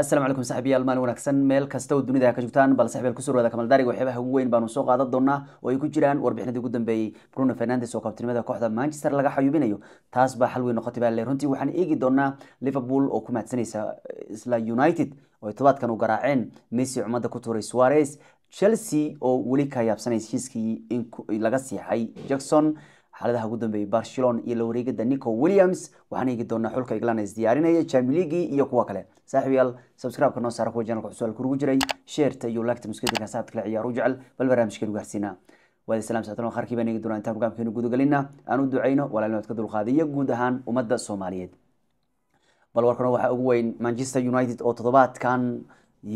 asalaamu calaykum saxiibayaal maalin wanaagsan meel kasta oo dunida ha ka joogtaan bal saxiibayaal kusoo dhawaada kamal daariga waxyaabaha ugu weyn baanu soo qaadan doonaa oo ay ku jiraan warbixinadii ugu dambeeyey bruno fernandes oo kabtinimada kooxda manchester laga xayuubinayo taas baa xal weyn noqotay baa le runtii waxaan eegi doonaa liverpool oo ku mahadsanaysa eh, isla united oo ay todobaadkan u garaaceen messi cumada ku tuuray suarez chelsea oo weli ka yaabsanay heshiiskii laga siixay jackson xaaladaha ugu dambeeyey barcelon iyo la nico williams waxaan eegi doonaa xulka englands diyaarinaya jamiligi iyo kuwa kale saaxib yaal noo saara kuwa janalka cusualka ugu jiray sheerta iyo lagta muskadinka saabta kale ciyaar u jecel bal barnaamijkeenu gaarsiinaa waadi salaam saatan qarkii baan eegi doonaa intaan hogaamkeenu gudagelina aan u ducayno walaalnimad ka dulqaadaya guud ahaan ummadda soomaaliyeed bal warkana waxaa ugu weyn manchester united oo toddobaadkan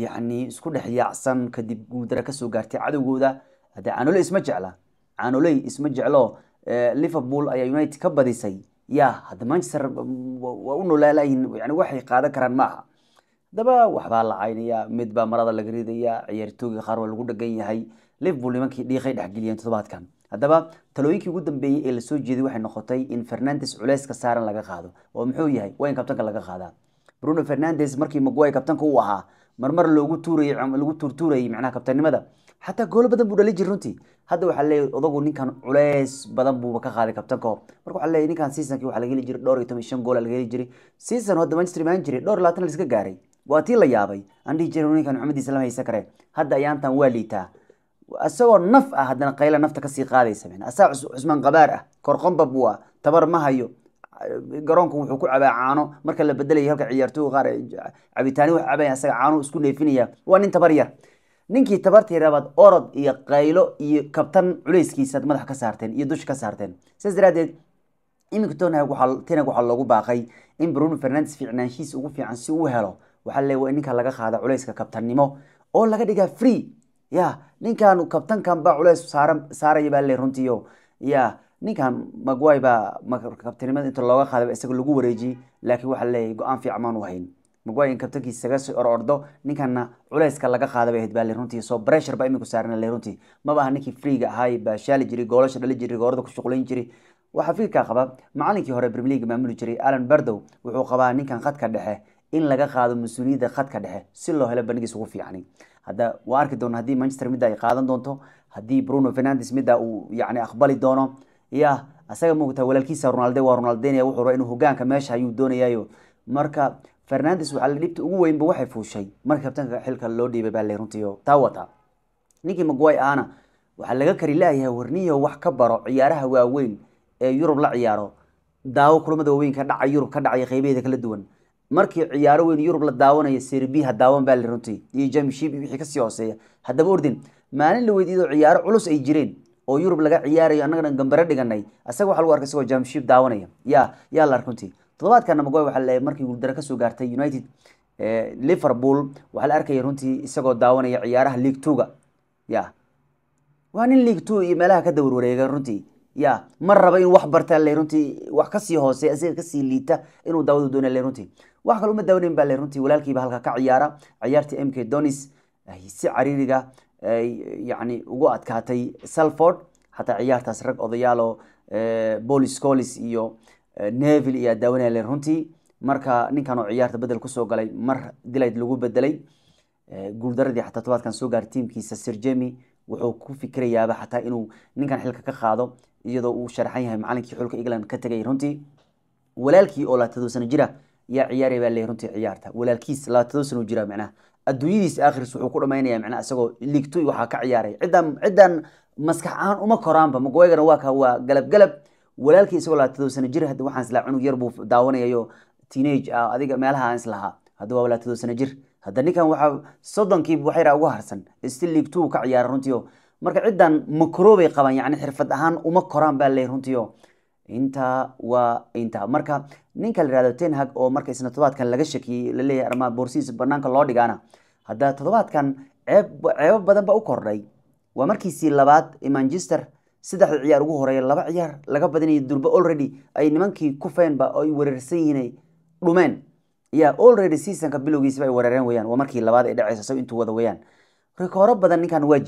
yacni isku dhex yaacsan kadib guuldara kasoo gaartay cadowgooda haddee canoley isma jecla canoley isma jeclo Eh, liverpool ayaa united ka badisay ya hadda manchester mm, waa u noolaalayihin yani waxay qaadan karaan ma aha waxbaa la caynayaa mid marada laga ridayaa ciyaartooyga qaar waa lagu dhagan yahay liverpool nimankii dhiiqay dhexgeliyeen toddobaadkan haddaba talooyinkii ugu dambeeyey ee lasoo jeeday waxay noqotay in fernandes culeyska saaran laga qaado oo muxuu yahay waa in kabtanka laga qaadaa bruno fernandes markii maguay kabtanka u ahaa marmar loogu tuurayey lagu tuurtuurayay macnaha kabtannimada xataa goolo badan buu dhalin jir runtii hadda waxaa leeyahy odagu ninkan culeys badan buuba ka qaaday kabtan ka marka waxaa leeyahy ninkan seasonkii waxaa laga heli jiray dhowr iyo toban shan gool laga heli jiray season hadda manchester imaan jiray dhowr labaatan liska gaaray waa tii la yaabay aan dhihi jiray ninkan cumadiisa lama haysan kareen hadda ayaantan waa liitaa isagoo naf ah haddana qayla nafta kasii qaadaysa asaa cusmaan qabaar ah korqombab waa tabar ma hayo garoonku wuxuu ku cabaa caano marka la bedelaya halka ciyaartooy qaar cabitaani wax cabaya asaga caano isku neefinaya waa nin tabar yar ninkii tabartii rabaad orod iyo qaylo iyo kabtan culayskiisaad madax ka saarteen iyo dusha ka saarteen sidaas daraadeed iminka tenag waxaa loogu baaqay in bruno fernandes fiicnaanshihiis ugu fiican si uu helo waxaa le waa in ninka laga qaada culayska kabtannimo oo laga dhigaa free ya ninkan kabtankanba culays saaraya baa le runtiio ya ninkan magway baa kabtanimada inta looga qaadaba isaga lagu wareejiyey laakiin waxaa leeyahy go-aan fiic maan u hayn magwayan kabtanki isaga sii orordo ninkana culeyska laga qaadabay ahayd baa runtii soo bressure baa imika saaran le runtii maba aha ninkii freega ahaay baa shaali jiray goolasha dhali jiray goorada ku shuqulayn jiray waxaa fikirkaa qaba macalinkii hore premier league maamuli jiray alan bardow wuxuu qabaa ninkan khadka dhexe in laga qaado mas-uuliyadda khadka dhexe si loo helo bandhigiis ugu fiicani hadda waa arki doona haddii manchester midda ay qaadan doonto haddii bruno fernandes midda uu yacni aqbali doono ya asaga muuqataa walaalkiisa ronalde waa ronaldenaya wuxuu raba inuu hogaanka meesha ayuu doonayayo marka farnaandes waxaa dhibta ugu weynba waxay fuushay mar kabtanka xilka loo dhiibay baa le taa wata ninkii maguay aana waxaa laga kari laayahay warniyo wax ka baro ciyaaraha waaweyn ee yurub la ciyaaro daawo kulamada waaweyn ka dhaca yurub ka dhacaya qeybaheeda kala duwan markii ciyaaro weyn yurub la daawanaya serbiha daawan baa runtii iyo jamshib wixii kasii hooseeya haddaba ordin maalin la weydiido ciyaaro culus ay jireen oo yurub laga ciyaarayo annagana gambare dhiganay asaga waxa lagu arkay isagoo jamshib daawanaya ya yaa la ark toddobaadkana magoy waxaa laleeyahay markii guuldaro kasoo gaartay united liverpool waxaa la arkaya runtii isagoo daawanaya ciyaaraha league twoga ya waa nin league two iyo meelaha ka wareega runtii ya ma raba inuu wax barta le runtii wax kasii hoose asiga kasii liita inuu daawadu doona le runtii wax kale uma daawanayn ba le runtii walaalkiiba halka ka ciyaara ciyaartii m k donis si cariiriga yacni ugu adkaatay salford xataa ciyaartaas rag odayaal oo bolis colis iyo Eh, nevil ayaa daawanaya len runtii marka ninkan oo ciyaarta bedel kusoo galay mar dilayd lagu bedelay eh, guuldaradii xataa tobaadkan soo gaar tiimkiisa sirjemi wuxuu ku fikirayaaba xataa inuu ninkan xilka ka qaado iyadoo uu sharaxan yahay macalinkii xulka england ka tegay runtii walaalkii oo labaatadoo sano jira yaa ciyaaraya baa leeyahy runtii ciyaarta walaalkiis labaatadoo sano jira micnaha adduunyadiis aakhiriis wuxuu ku dhamaynaya micnaha isagoo liigtoy waxaa ka ciyaaray ciddan ciddan maskax ahaan uma koraanba magoygana waa ka waa galab walaalkii isagoo laa sano jir hadda waxaan islaa cunug yar buu daawanayayo teenage ah adiga meelaha islahaa hadda waa laa sano jir hadda ninkan waxaa soddonkiiba waxyara uga harsan still league ka ciyaara runtiio marka ciddan makroobay qabaan yani xirfad ahaan uma koraan baa leey runtiio intaa waa intaa marka ninka la yihahdo tenhag oo marka isna todobaadkan laga shakiyey laleeyahay armaa boorsihiisa banaanka loo dhigaana hadda toddobaadkan ceeb ceebo badan ba u kordhay waa markiisii labaad manchester saddexda ciyaar ugu horeeya laba ciyaar laga badinaya durba already ay nimankii ku feenba ay weerarsan yihiin dhumeen yaa already seasonka bilowgiisaba ay weerareen weyaan waa markii labaad ay dhacaysa so intuu wada weyaan rikooro badan ninkan waa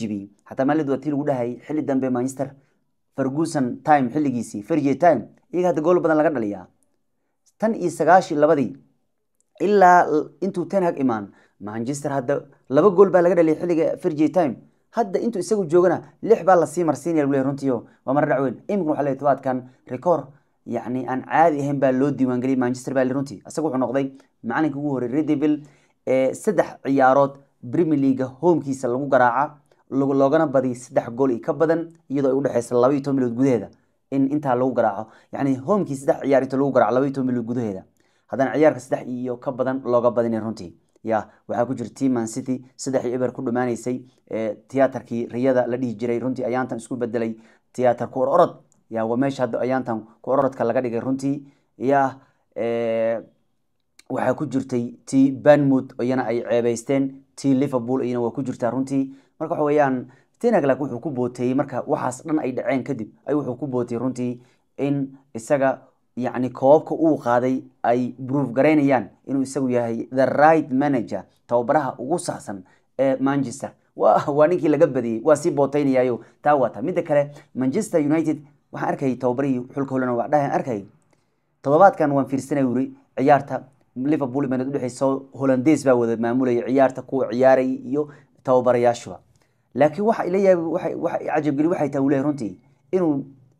xataa maalid waa tii lagu dhahayay xilli dambe manchester ferguson time xilligiisii fergie time iyaga hadda gool badan laga dhaliyaa tan iyo sagaashii labadii ilaa intuu ten imaan manchester hadda laba gool baa laga dhaliyay xilliga fergie time hadda intuu isagu joogana lix baa lasii marsiinaya lule runtiio waa mardhac weyn imika waa le tobaadkan record yani aan caadi ahayn baa loo diiwaangeliyay manchester baa runtii isaga wuxuu noqday macalinka ugu horey redevil saddex ciyaarood premier leaga homekiisa lagu garaaca loogana badiyay saddex gool iyo ka badan iyadoo ay udhexeysa laba iyo toban milood gudaheeda in intaa lagu garaaco yani homekii saddex ciyaar inta lagu garaco laba toban milood gudaheeda haddana ciyaarka saddex iyo ka badan looga badinay runtii ya waxaa ku jira man city saddexii eber ku dhammaanaysay tiyaatarkii riyada la dhihi jiray runtii ayaantan isku bedelay tiyaatar ku ororod ya waa meesha hadda ayaantan ku ororodka laga dhigay runtii ya waxaa ku jirtay t banmod iyana ay ceebeysteen t liverpool iyana waa ku jirtaa runtii marka waxa weeyaan tenaglag wuxuu ku booteeyey marka waxaas dhan ay dhaceen kadib ay wuxuu ku bootiyey runtii in isaga yani koobka uu qaaday ay broove garaynayaan inuu isagu yahay the right manager tababaraha ugu saxsan ee manchester waa ninkii laga badiyey waa sii bootaynayayo taa waa ta midda kale manchester united waxaan arkayay tababarihii xulka waa dhahan arkayay todobaadkan waan fiirsanay wuri ciyaarta liverpool bayna udhexayso holandes baa wada maamulaya ciyaarta kuwa ciyaaray iyo tababarayaashuba laakiin waxa ila yaabay waxa cajabgeli waxay tahay uu runtii inuu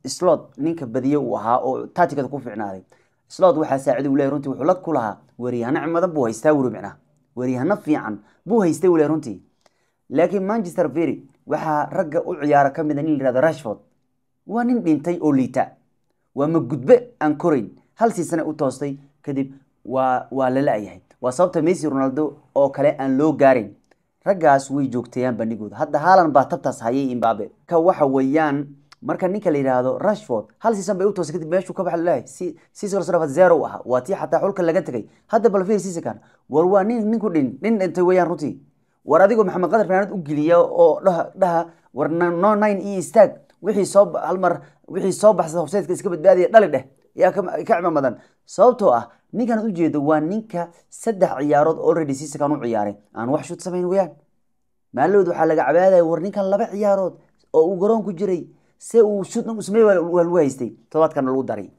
slot ninka badiye uu ahaa oo tatikada ku ficnaaday slot waxaa saacid u leey runtii wuxuu la ku lahaa weeryahano buu haystaa weli micnaha weeryahano fiican buu haystay weli runtii laakiin manchester ferry waxaa ragga u ciyaara ka mida ah nin layihahdo rashford waa nin dhintay oo liita waa ma gudbe aan korayn hal siisane u toostay kadib waa waa la la-yahay waa sababta messi ronaldo oo kale aan loo gaarin raggaas way joogteeyaan bandhigooda hadda haalan baa tabtaas hayay imbabe ka waxa weeyaan marka ninka la yidhaahdo rushford hal siisan bay u toosay kadib meeshuu ka baxa laleeyahay season zero ahaa waa tii xataa xulka laga tegay hadda bal fiir war waa nin ninku dhin nin dhintay weeyaan runtii war adigoo maxamed qatar fanaanad u geliya oo dhaha war no nine iyo e istaag wixii soo hal wixii soo baxsada hofseedka iska badbaadiya dhali dheh yaa ka cima sababtoo ah ninkan u jeedo waa ninka saddex ciyaarood already seasonkan u ciyaaray aan wax shud samayn weeyaan maalowd waxaa laga cabaadaya war ninkan laba ciyaarood oo uu garoonku jiray se uu shud waa lagu todobaadkana lagu daray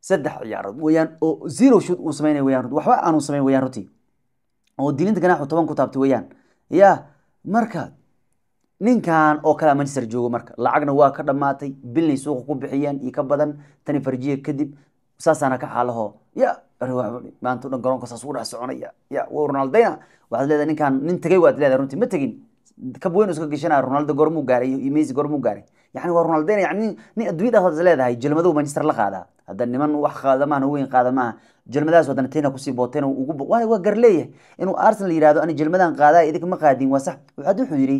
saddex ciyaarood weyaan oo zero shud uu samayna weyaan waxba aanu samayn weyaan runtii oo dilinta ganaaxu toban ku taabtay weyaan ya marka ninkan oo kalea manchester joogo marka lacagna waa ka dhammaatay bilnay suuqa ku bixiyeen iyo ka badan tani farjiya kadib saasaana ka xaalaho ya maanta dhan garoonka saas ugu dhex soconaya ya waa ronaldayna waxaad leedahay ninkan nin tegay waad leedahay runtii ma tegin kabweynu iska gashanaya ronaldo goormuu gaaray iyo messi goormuu gaaray yani waa ronaldena yani nin adduunyadaas hadaad isleedahay jelmadow baan la qaadaa hadda niman wax qaada maahan weyn qaada maaha jelmadaas wadana tena kusii booteen ugu waa garleeyahay inuu arsenal yidhahdo ani jelmadaan qaadaa idinka ma qaadin waa sax waxaad wuxuu yidhi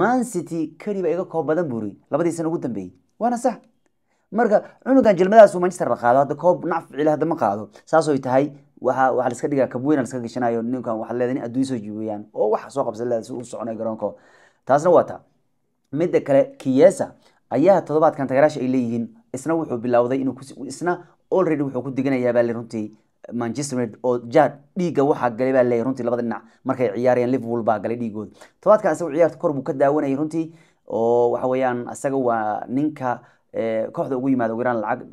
man city keliba iga koob badan buu labadii sana ugu dambeeyey waana sax marka cunugan jelmadaasu manchester la qaado hadda koob nac hadda ma qaado saasoy tahay waxa laska dhigaa kabweyna laska gashanayo ninkan waxaad leedahay nin adduunya soo jiibiyaan oo wax soo qabsa leedahay si uu soconay garoonko taasna waa taa midda kale kiyesa ayaa toddobaadkan tagaraasha ay leeyihiin isna wuxuu bilowday isna already wuxuu ku diganayaabaa runtii eh, manchester united oo jaar dhiigga waxaa galay baa leeyahy runtii labada dhinac markay ciyaarayeen liverpool baa galay dhiigooda toddobaadkan isaga ciyaarta kor buu ka daawanayay runtii oo waxa weeyaan isaga waa ninka eh, kooxda ugu yimaada ugu yaraan lacag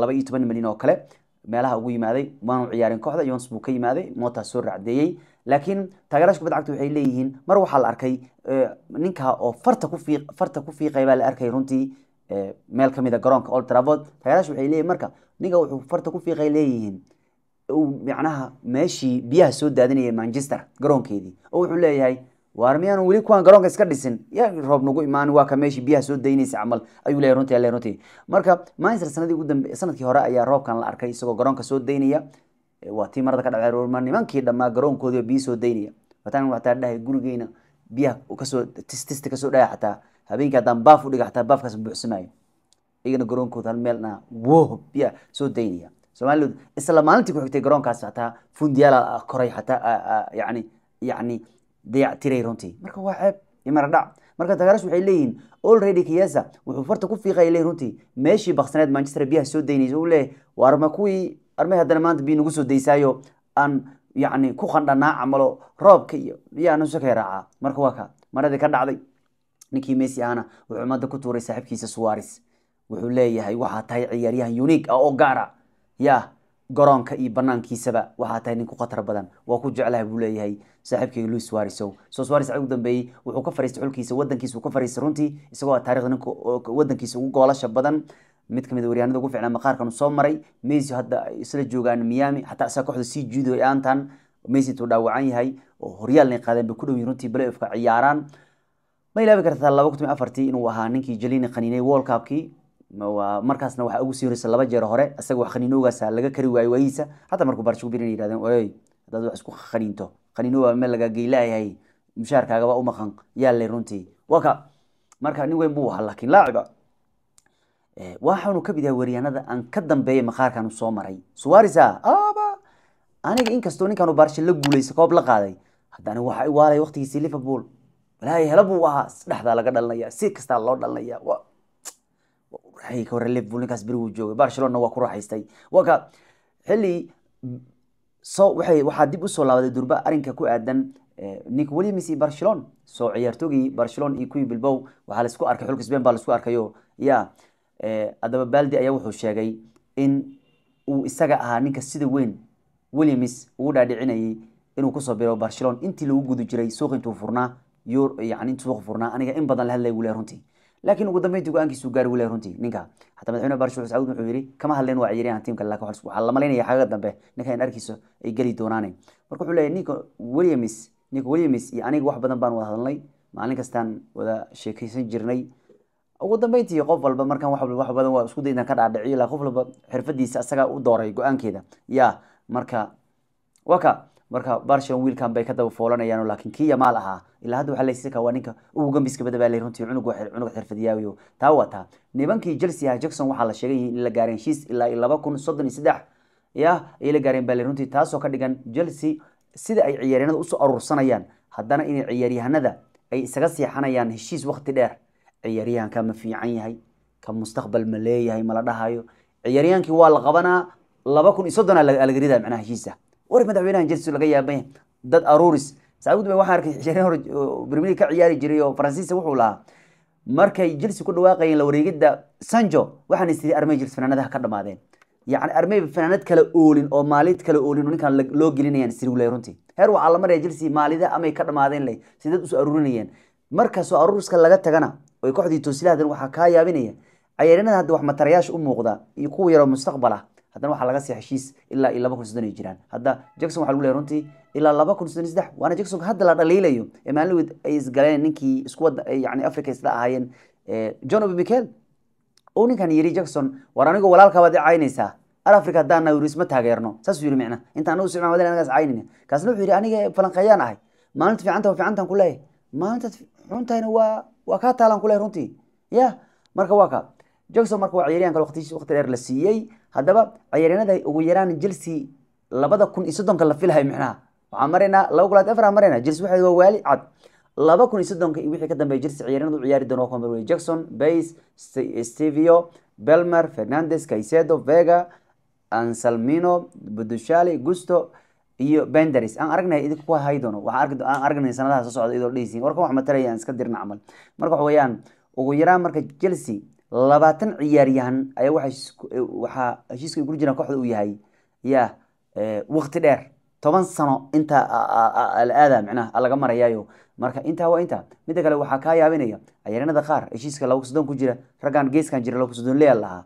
laba iyo toban milyan oo kale meelaha ugu yimaaday waanu ciyaareen kooxda yons buu ka yimaaday mootaas soo racdeeyey laakiin taageeraha kubadda cagta waxay leeyihiin mar waxaa la arkay ninka oo farta ku fii farta ku fiiqay baa la arkay runtii meel ka mid a ah garoonka old traford taageerahaas waxay leeyihin marka ninka wuxuu farta ku fiiqay leeyihiin macnaha meeshii biyaha soo daadinayay manchester garoonkeedii oo wuxuu leeyahay waar miyaanu weli kuwaan garoonka iska dhisin ya roob nagu imaan waa ka meeshii biyaha soo daynaysa camal ayuu leeyahay runtii leeyahay runtii marka manchester sanadii ugu dambe sanadkii hore ayaa roobkan la arkay isagoo garoonka soo daynaya waa tii marada ka dhaceerma nimankii dhammaa garoonkoodii biyi soo daynaya wataan waxtaa dhahay gurigeyna biyaha kasoo tistista kasoo dhaya xataa habeenkii haddaan baaf u dhiga xataa baafkaas buuxsamaayo iyagana garoonkooda hal meel woh biyaha soo daynaya soomalidu isla maalintii ku xigtay garoonkaas xataa fundiyaala koray xataa yani yani dayac tiray runtii marka waa ceeb iyo maradhac marka tagaarash waxay leeyihiin already kiyasa wuxuu farta ku fiiqaya leeyihin runtii meeshii baksaneed manchester biyaha soo daynaysa uu leeyahay waarma kuwii armay haddana maanta bi nagu soo daysaayo aan yani ku qandhanaa camalo roobka iyo biyaha nusakay raacaa marka waa ka maradii ka dhacday ninkii messi ahna wuxuu umada ku tuuray saaxiibkiisa suwaris wuxuu leeyahay waxaa tahay ciyaaryahan unique ah oo gaara ya garoonka iyo banaankiisaba waxaa tahay nin khatar badan waa ku jeclahay buu leeyahay saaxiibkeyga luis suarisow soo suaris ag dambeeyey wuxuu ka fariistay xulkiisa wadankiisa uu ka fariistay runtii isagoo ah taarikhda ninka wadankiisa ugu goolasha badan mid kamid ah waryaanada ugu ficnaa maqaarkan soo maray messi hadda isla joogaan miami xataa isaa kooxda sii jiido ay aantan messi intuu dhaawacan yahay oo horyaalnay qaadeen bay ku dhow runtii playoffka ciyaaraan ma ilaabi kartaa laba kun afartii inuu ahaa ninkii jalini qaniinay worldcupkii markaasna waxaa ugu sii horeysa laba jeer hore isaga wax qaniinoogaasa laga kari waayo waayihiisa hataa markuu barshug birin yihahdeen oy hadaad wax isku qaniinto qaniinoogaa meel laga geylayahay mushaarkaagaba u maqan yaalay runtii waka marka nin weyn buu ahaa laakiin laaciba Eh, waxaanu kamid yahay waryahanada aan ka dambeeya maqaarkaanu soo maray suwarisa aba aniga inkastoo ninkaanu baarsha la guulaysa koob la qaaday haddana waxa i waalaya liverpool walaahi hela buu ahaa sadhexdaa laga dhalinaya si kastaa loo dhalinaya ka liverpool ninkaas beri wuu joogay barcelona waa ku raaxaystay waka xilli so waxaa dib usoo laabaday durba arrinka ku aadan eh, nick williams iyo barcelona soo ciyaartoogii barcelona iyo kuwii bilbow waxaa laisku arkay xulka sbain baa laisku arkayo ya Eh, adaba baldi ayaa wuxuu sheegay in uu isaga ahaa ninka sida weyn williams ugu dhaadhicinayay inuu kusoo biro barcelona intii lagu guda jiray suuq intuu furnaa yani furnaa aniga in badan la hadlay runtii laakiin ugu dambeyntii go-aankiisu gaari wile runtii ninka hataa madaxweyne barsh sacuud wuxuu yidhi kama hadleen waa ciyaaryahan tiimka laakin waxaa la malaynaya xagaga dambe ninka in arkiiso ay geli doonaane marka wuxuu leeyahy ninka williams ninka williams iyo aniga wax badan baan wada hadalnay maalin kastaan wada sheekaysan jirnay ugu dambeyntii qof walba markaan wax badan waa isku dayna ka dhaadhiciyo la qof walba xirfadiisa asagaa u dooray go-aankeeda ya marka waka marka barshan wiilkan bay ka daba foolanayaan laakiin kii yamaal ahaa ilaa hadda waxaa laysi waa ninka ugu gambiska badaa lay runtii cunug cunug xirfadiyaawiyo taa waa taa nimankii chelsea jackson waxaa la sheegay in la gaareen heshiis ilaa laba kun soddon iyo saddex ya ay la gaareen baa runtii taasoo ka dhigan chelsea sida ay ciyaaryahanada usoo aruursanayaan haddana inay ciyaaryahanada ay isaga seexanayaan heshiis wakti dheer ciyaaryahanka ma fiican yahay ka mustaqbal ma leeyahay mala dhahayo ciyaaryahankii waa la qabanaa laba kun iyo soddonaa alagarida macnaha heshiisa war madaxweynahan jersu laga yaaban dad aruuris sacuudi waxaan arkay ciyaaryahan hore premier ka ciyaari jiray oo faransiisa wuxuu lahaa markay jelsi ku dhawaaqayeen la wareegidda sanjo waxaan istiri armey jels fanaanadaha ka dhamaadeen yacni armey fanaanad kale oolin oo maalid kale oolin oo ninkaan loo gelinayaan istiriwle runtii heer waxaa la maraya jelsi maalida amay ka dhamaadeen leh sidad uso aruurinayeen marka aruuriska laga tagana oy kooxdii toosilahadan waxaa kaa yaabinaya cayaaryanada hadda wax matarayaasha u muuqda iyo kuwa yaroo mustaqbal ah haddana waxaa laga sii heshiis ilaa iyo laba kun soddon ay jiraan hadda jackson waxa lagu leeyahay runtii ilaa laba kun soddon saddex waana jacksonka hadda la dhaliilayo ee maalinweyd ay isgaleen ninkii isku wada yacni africa isla ahaayeen john obi michael oo ninkan yiri jackson war anigoo walaalkaabaad i africa haddaan nawrisma taageerno saasuu yiri micna inta anagu socon wadin anagaas caynayna kaasna wuxuu yidhi aniga falanqeeyaan ahay maalinta fiicanta fiicantaan ku leeyahay maalintaad xuntahayna waa waa kaa taalan kule runtii ya marka waa ka jackson marka waa ciyaryahanka waqti dheer la siiyey haddaba ciyaaryahanada ugu yaraan jelsea labada kun iyo soddonka la filahay micnaha waxaa maraynaa laba golaad efra maraynaa jelsea waxay waa waali cad laba kun iyo soddonka iyo wixii ka dambeeya jelsea ciyaaryahanadu u ciyaari doona waa kuwa jackson bays stevio belmer fernandes caicedo vega anselmino budushali gusto iyo bendaris aan aragnaya idinka ku hay doono waxaan aragnay sanadaha soo socda idoo dhehisiin warka wax matalaya iska dirna camal marka waxa weeyaan ugu yaraan marka chelsea labaatan ciyaaryahan ayaa waxaa heshiiska guri jiraan kooxda uu yahay yaa eh, waqti dheer toban sano intaa la aadaa micnaha laga marayaayo marka intaa waa intaa midda kale waxaa kaa yaabinaya ciyaaryanada qaar heshiiska laba ku ku jira raggan geeskan jira laba ku soddon lahaa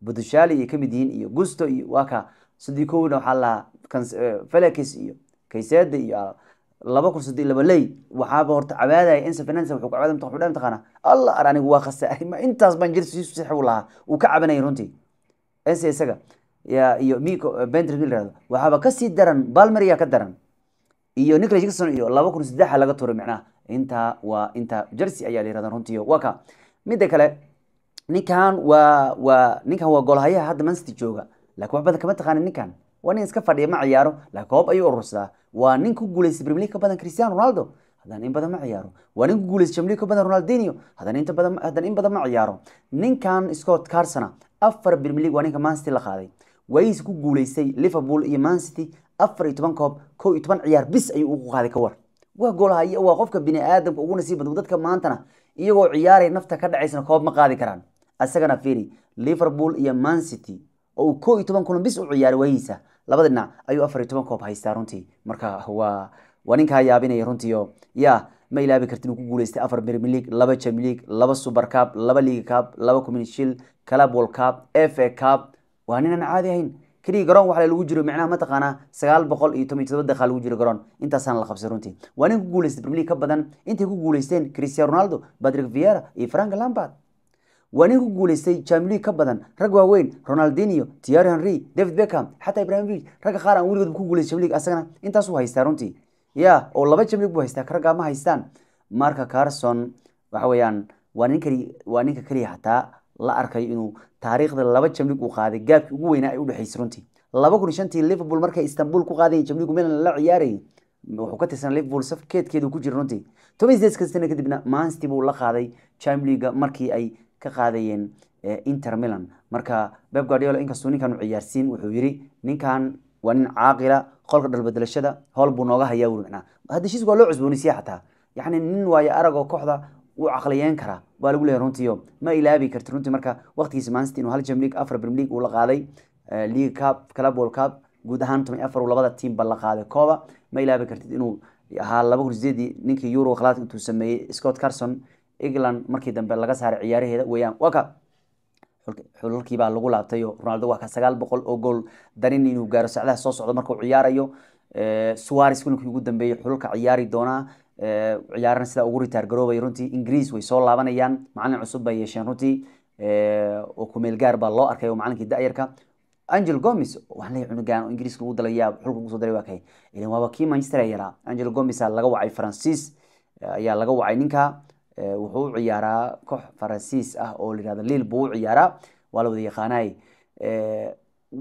budushali ay ka mid yihiin iyo gusto iyo waa ka sidii kowna waxaa lahaa Eh, falakis iyo kaysada iyo ah, laba kasii eh, daran balmer yaa ka daran iyo nicolas jackson iyo laba kun saddexa laga turay waa nin iska fadhiya ma ciyaaro laakiin koob ayuu urursadaa waa nin ku guuleystay premier league ka badan cristiano ronaldo haddana in badan ma ciyaaro waa nin ku guuleystay champions badan ronaldinho haddana in badan ma ciyaaro ninkan Scott Carson afar premier waa ninka Man City la qaaday wayis ku guuleystay Liverpool iyo Man afar iyo toban koob kow iyo toban ciyaar bis ayuu ugu qaaday ka war waa gool waa qofka bini aadamka ugu nasiib badan dadka maantana iyagoo ciyaaray nafta ka dhacaysana koob ma qaadi karaan asagana fiiri Liverpool iyo Man City oo kow iyo toban kulan bis u ciyaaray wayiisa laba dhinac ayuu afar iyo toban koob haystaa runtii marka waa waa ninkaa yaabinaya runtii oo ya ma ilaabi kartin uu ku guuleystay afar premier laba champions laba super cup laba league cup laba community shield cab f cup fa waa ninaan caadi ahayn keliya garoon waxaa lagu jiro micnaha mataqaanaa sagaal boqol iyo toban iyo todoba daqiiqa lagu jiro garoon intaasaan la qabsay runtii waa nin ku guuleystay premier ka badan intay ku guuleysteen cristiano ronaldo patrick viera iyo frank lampard waa nin ku guulaystay jaamiliig ka badan rag waaweyn ronaldinio tiar henry david beckham xataa ibrahimvig ragga qaar aan weligood ku guulaystay jaamiliig asagana intaasuu haystaa runtii ya oo laba jaamiliig buu haystaa raggaa ma haystaan marka carson waxa weeyaan waa nin waa ninka keliya hataa la arkayo inuu taariikhda laba jaamiliig uu qaaday gaabkii ugu weynaa ay u dhexaysay runtii laba kun shantii liverpool markay istanbul ku qaadayen jaamiliigu milan la ciyaarayay wuxuu ka tirsanaa liverpool saf ku jira runtii toban sideed kadibna mansty buu la qaaday jaamiliiga markii ay ka qaadayeen eh, inter milan marka beb guardiolo inkastuu ninkan u ciyaarsiin wuxuu yiri ninkan waa nin caaqila qolka dhalbadelashada howl buu nooga hayaa wuricnaa hadashiis waa loo cusboonisiya xataa yacni nin waayo aragoo kooxda wuu caqliyeen karaa waa lagu leeyahay runtii ma ilaabi karti runtii marka waqtigiisa man inuu hal jam afar prim uu la qaaday eh, league cup club world cup guud ahaan tomani afar labada teamba la qaaday kooba ma ilaabi kartid inuu ahaa laba kun sideedii ninkii euro khalaad intuu sameeyey scott carson england markii dambe laga saaray ciyaaraheeda weyaan waa xulalkiibaa lagu laabtayo ronaldo waa ka sagaal boqol oo gool darin inuu gaaro sacdaha soo socdo markuu ciyaarayo eh, suares kulinkii eh, ugu dambeeyey xulalka ciyaari doonaa ciyaarana sidaa ugu ritaar garoobay runtii ingiriis way soo laabanayaan macalin cusub bay yeesheen runtii eh, oo kumeel baa loo arkay oo macalinkii da angel gomes waxaan leeyahay cunugan oo ingiriiska lagu dalayaa xulka ugu soo daray waa kay ilan waaba kii manchester yaraa angel gomes laga wacay faransiis ayaa laga wacay ninka Eh, wuxuu u ciyaaraa koox faransiis ah oo layihahdo liil buu ciyaaraa waa la wada yaqaanaay eh,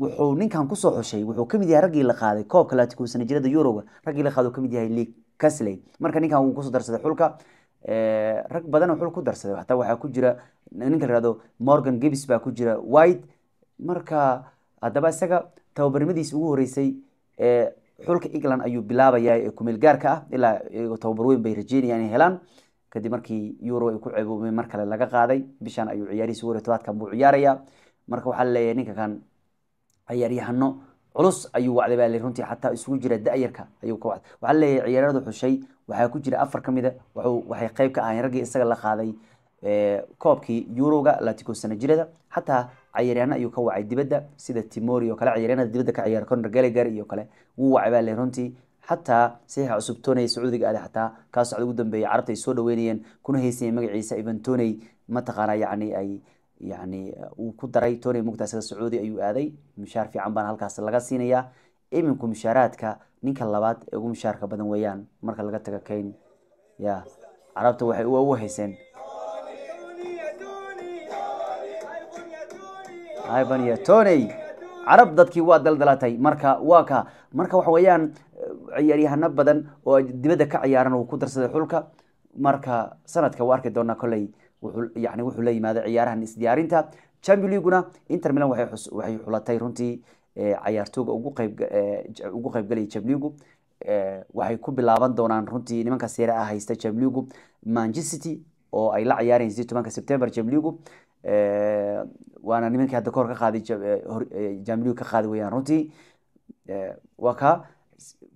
wuxuu ninkan kusoo xushay wuxuu kamid yahay raggii la qaaday koobka laatiku sanajirada yuroga raggii la qaaday kamid yahay league casley marka ninkan wuu kusoo darsaday xulka eh, rag badan xul ku darsaday hataa waxaa ku jira ninka la yihahdo morgan gibbs baa ku jira white marka haddaba isaga tababarnimadiis ugu horeysay xulka england ayuu bilaabayaa ee kumeelgaarka ah ilaa tababar weyn bay rajeynayaan inay helaan kadib markii euro ay ku ceeboobeen mar kale laga qaaday bishan ayuu ciyaarihiis war iyo buu ciyaarayaa marka waxaa laleeyahay ninka kan ciyaaryahano culus ayuu wacday baa le runtii xataa isugu jira da-yarka ayuu ka wacday waxaa laleeyahay ciyaarada xushay waxaa ku jira afar ka mida ah, waxay qayb ka ahayn raggii isaga la qaaday koobkii eurowga latico sanajirada xataa ciyaaryahano ayuu ka wacay dibadda sida timori oo kale ciyaaryahada dibadda ka ciyaara conor gallagher iyo kale wuu wacay baa le runtii xataa saxiixa cusub tony sacuudiga ale xataa kaasoo ad ugu dambeeyay carabta ay soo dhaweynayeen kuna haysayeen magaciisa ivan tony mataqaanaa yacni ay yani uh, uu ku daray toney mugta isaga sacuudi ayuu aaday mushaar fiican baana halkaas laga siinayaa iminku mushaaraadka ninka labaad ee ugu mushaarka badan weeyaan marka laga tago kayn ya carabta waxay u hayseen ivan iyo toney carab dadkii waa daldalatay marka waa ka marka waxa weeyaan ciyaaryahano badan oo dibadda ka ciyaaran uu ku darsaday xulka marka sanadka waa arki doonaa koley yani wuxuu la yimaaday ciyaarahan isdiyaarinta champion leaguena inter milan waxay xulatay runtii cayaartooga ugu qaybgalaya champion waxay ku bilaaban doonaan runtii nimanka seere ah haysta champion league manchester oo ay la ciyaarayeen sidii tobanka september champion waana nimankii hadda kahor ka qaaday champion ka qaaday weyaan runtii waa kaa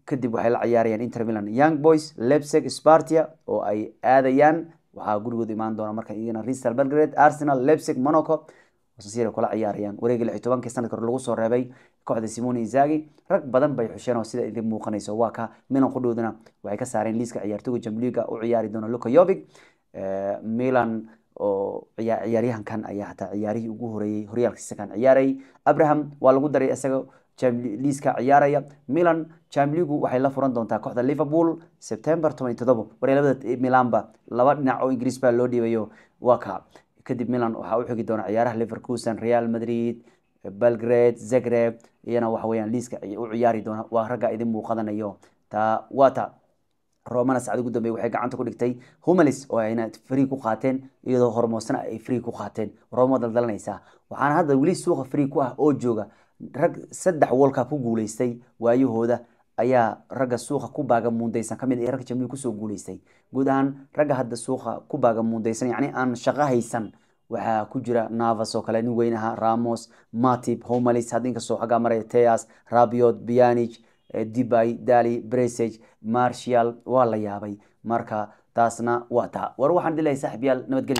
kadib waxay la ciyaarayaan inter milan young boys lebseg spartia oo ay aadayaan waxaa gurigooda imaan doona marka iyagana ristal belgrade arsenal lebseg monaco sasir kula ciyaarayaan wareegii lix tobankii sanadka hore lagu soo reebay kooxda simone zagi rag badan bay xusheen oo sida idin muuqanayso waa ka milan qudhoodana waxay ka saareen liiska ciyaartooga jamliga u ciyaari doona luka yovic eh, milan oo ciyaaryahankan ayaa hataa ciyaarihii ugu horeeyey horyaalkiisa kan ciyaaray abraham waa lagu daray isaga liiska ciyaaraya milan jamligu waxay la furan doontaa kooxda liverpool september toban iyo todobo milanba laba dhinac oo ingiriis baa loo dhiibayo waa kadib milan waxaa u xigi doona ciyaaraha livercuson real madrid belgrade zegreb iyana waxa liiska u ciyaari doona waa ragga idin muuqadanayo taa waata romana saacad ugu dambeey waxay gacanta ku dhigtay humalis oo ayna free ku qaateen iyadoo hormoosna ay free ku qaateen roma daldalanaysaa waxaana hadda weli suuqa free ku ah oo jooga rag saddex wolkaa ku guuleystay waayahooda ayaa ragga suuqa ku baagamuundaysan kamid ee ragga jamhuur kusoo guulaystay guud ahaan ragga hadda suuqa ku baagamuundaysan yacni aan shaqo haysan waxaa ku jira navas oo kale nin weyn ahaa ramos matib homalis hadda inkastoo xaggaa maraya teas rabiot bianij eh, dibay dali bresage marshal waa la yaabay marka taasna waa taa war waxaan dhilahay saaxiib yaal